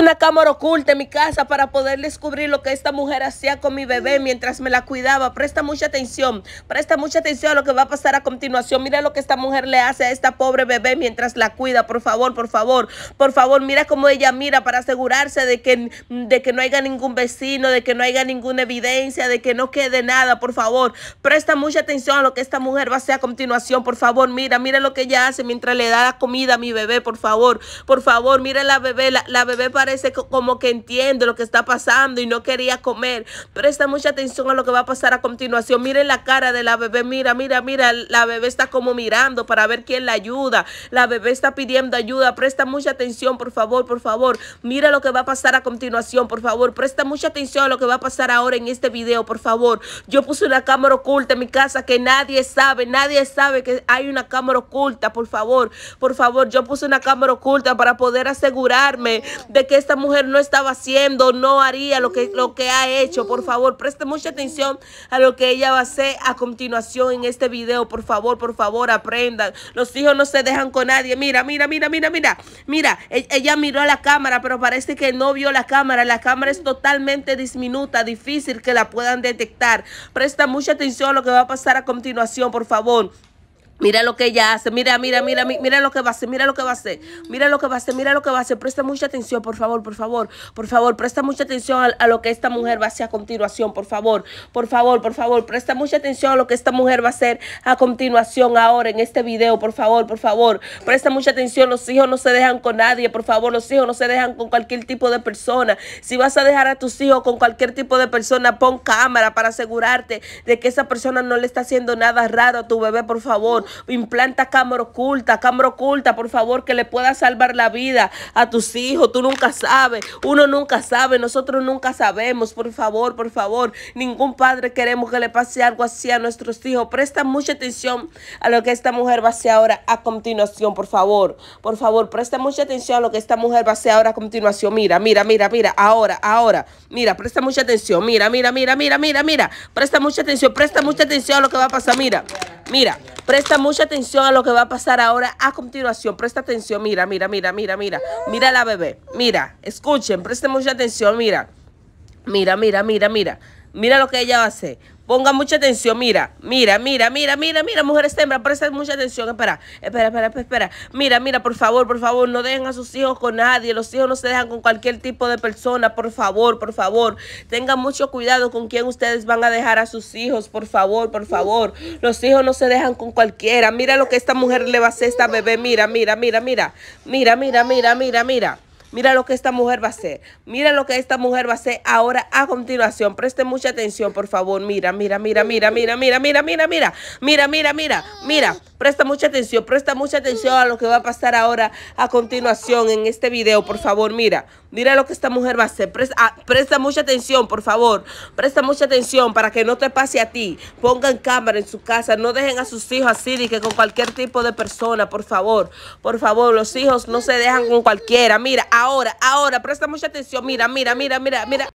una cámara oculta en mi casa para poder descubrir lo que esta mujer hacía con mi bebé mientras me la cuidaba. Presta mucha atención, presta mucha atención a lo que va a pasar a continuación. Mira lo que esta mujer le hace a esta pobre bebé mientras la cuida. Por favor, por favor, por favor, mira cómo ella mira para asegurarse de que, de que no haya ningún vecino, de que no haya ninguna evidencia, de que no quede nada. Por favor, presta mucha atención a lo que esta mujer va a hacer a continuación. Por favor, mira, mira lo que ella hace mientras le da la comida a mi bebé. Por favor, por favor, mira la bebé, la, bebé para parece como que entiende lo que está pasando y no quería comer. Presta mucha atención a lo que va a pasar a continuación. Miren la cara de la bebé, mira, mira, mira, la bebé está como mirando para ver quién la ayuda. La bebé está pidiendo ayuda. Presta mucha atención, por favor, por favor. Mira lo que va a pasar a continuación, por favor. Presta mucha atención a lo que va a pasar ahora en este video, por favor. Yo puse una cámara oculta en mi casa que nadie sabe, nadie sabe que hay una cámara oculta, por favor. Por favor, yo puse una cámara oculta para poder asegurarme de que que esta mujer no estaba haciendo, no haría lo que, lo que ha hecho. Por favor, preste mucha atención a lo que ella va a hacer a continuación en este video. Por favor, por favor, aprendan. Los hijos no se dejan con nadie. Mira, mira, mira, mira, mira. Mira, e, ella miró a la cámara, pero parece que no vio la cámara. La cámara es totalmente disminuta, difícil que la puedan detectar. Presta mucha atención a lo que va a pasar a continuación, por favor. Mira lo que ella hace, mira, mira, mira, mira lo que va a hacer, mira lo que va a hacer, mira lo que va a hacer, mira lo que va a hacer. Presta mucha atención, por favor, por favor, por favor, presta mucha atención a, a, lo que esta mujer va a hacer a continuación, por favor, por favor, por favor, presta mucha atención a lo que esta mujer va a hacer a continuación ahora en este video, por favor, por favor, presta mucha atención. Los hijos no se dejan con nadie, por favor, los hijos no se dejan con cualquier tipo de persona. Si vas a dejar a tus hijos con cualquier tipo de persona, pon cámara para asegurarte de que esa persona no le está haciendo nada raro a tu bebé, por favor. Implanta cámara oculta, cámara oculta, por favor, que le pueda salvar la vida a tus hijos. Tú nunca sabes, uno nunca sabe, nosotros nunca sabemos. Por favor, por favor, ningún padre queremos que le pase algo así a nuestros hijos. Presta mucha atención a lo que esta mujer va a hacer ahora a continuación, por favor. Por favor, presta mucha atención a lo que esta mujer va a hacer ahora a continuación. Mira, mira, mira, mira, ahora, ahora. Mira, presta mucha atención. Mira, mira, mira, mira, mira, mira. Presta mucha atención, presta mucha atención a lo que va a pasar. Mira. Mira, presta mucha atención a lo que va a pasar ahora a continuación. Presta atención, mira, mira, mira, mira, mira. Mira la bebé. Mira, escuchen, presten mucha atención, mira. Mira, mira, mira, mira. Mira lo que ella va a hacer. Ponga mucha atención, mira, mira, mira, mira, mira, mira, mujeres hembras, presten mucha atención, espera, espera, espera, espera, mira, mira, por favor, por favor, no dejen a sus hijos con nadie, los hijos no se dejan con cualquier tipo de persona, por favor, por favor, tengan mucho cuidado con quién ustedes van a dejar a sus hijos, por favor, por favor, los hijos no se dejan con cualquiera, mira lo que esta mujer le va a hacer a esta bebé, mira, mira, mira, mira, mira, mira, mira, mira, mira. Mira lo que esta mujer va a hacer. Mira lo que esta mujer va a hacer ahora a continuación. Preste mucha atención, por favor. Mira, mira, mira, mira, mira, mira, mira, mira, mira. Mira, mira, mira, mira. Presta mucha atención, presta mucha atención a lo que va a pasar ahora a continuación en este video, por favor. Mira, mira lo que esta mujer va a hacer. Presta, ah, mucha atención, por favor. Presta mucha atención para que no te pase a ti. Pongan cámara en su casa. No dejen a sus hijos así de que con cualquier tipo de persona, por favor. Por favor, los hijos no se dejan con cualquiera. Mira, Ahora, ahora, presta mucha atención. Mira, mira, mira, mira, mira.